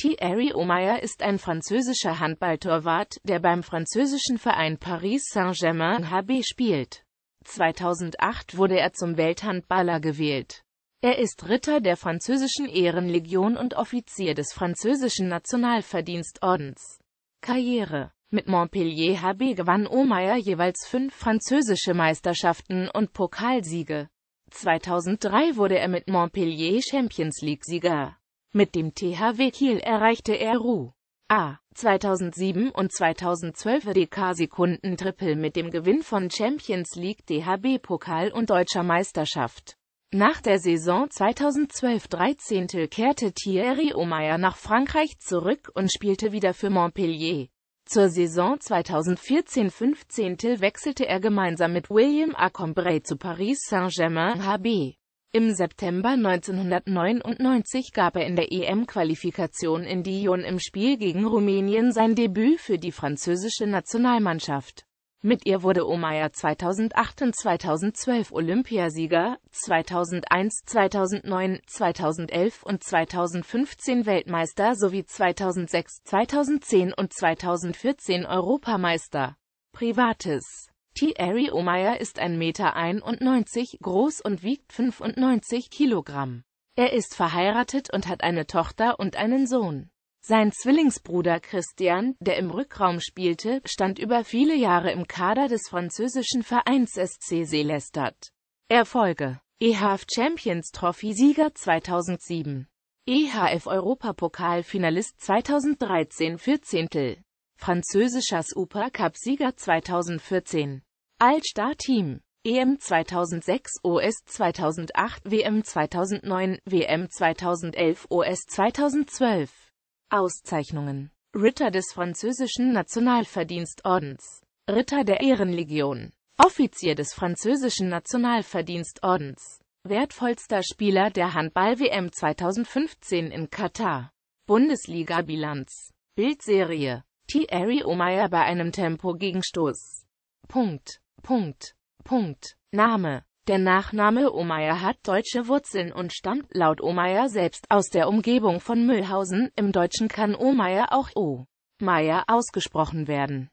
Thierry Omeyer ist ein französischer Handballtorwart, der beim französischen Verein Paris Saint-Germain HB spielt. 2008 wurde er zum Welthandballer gewählt. Er ist Ritter der französischen Ehrenlegion und Offizier des französischen Nationalverdienstordens. Karriere Mit Montpellier HB gewann Omeyer jeweils fünf französische Meisterschaften und Pokalsiege. 2003 wurde er mit Montpellier Champions League-Sieger. Mit dem THW Kiel erreichte er Ru. A. 2007 und 2012 DK-Sekunden-Triple mit dem Gewinn von Champions League DHB-Pokal und Deutscher Meisterschaft. Nach der Saison 2012-13 kehrte Thierry Omeyer nach Frankreich zurück und spielte wieder für Montpellier. Zur Saison 2014-15 wechselte er gemeinsam mit William Acombré zu Paris Saint-Germain HB. Im September 1999 gab er in der EM-Qualifikation in Dijon im Spiel gegen Rumänien sein Debüt für die französische Nationalmannschaft. Mit ihr wurde Omeyer 2008 und 2012 Olympiasieger, 2001, 2009, 2011 und 2015 Weltmeister sowie 2006, 2010 und 2014 Europameister. Privates Thierry Omeyer ist 1,91 Meter groß und wiegt 95 Kilogramm. Er ist verheiratet und hat eine Tochter und einen Sohn. Sein Zwillingsbruder Christian, der im Rückraum spielte, stand über viele Jahre im Kader des französischen Vereins SC Selestad. Erfolge EHF Champions Trophy Sieger 2007 EHF Europapokal Finalist 2013 für Zehntel Französischer Supercup Sieger 2014 All-Star-Team EM 2006, OS 2008, WM 2009, WM 2011, OS 2012. Auszeichnungen Ritter des französischen Nationalverdienstordens Ritter der Ehrenlegion Offizier des französischen Nationalverdienstordens Wertvollster Spieler der Handball-WM 2015 in Katar Bundesliga-Bilanz Bildserie Thierry Omeyer bei einem Tempo-Gegenstoß Punkt Punkt. Punkt. Name. Der Nachname Omeyer hat deutsche Wurzeln und stammt laut Omeyer selbst aus der Umgebung von Mühlhausen. Im Deutschen kann Omeyer auch O. Meyer ausgesprochen werden.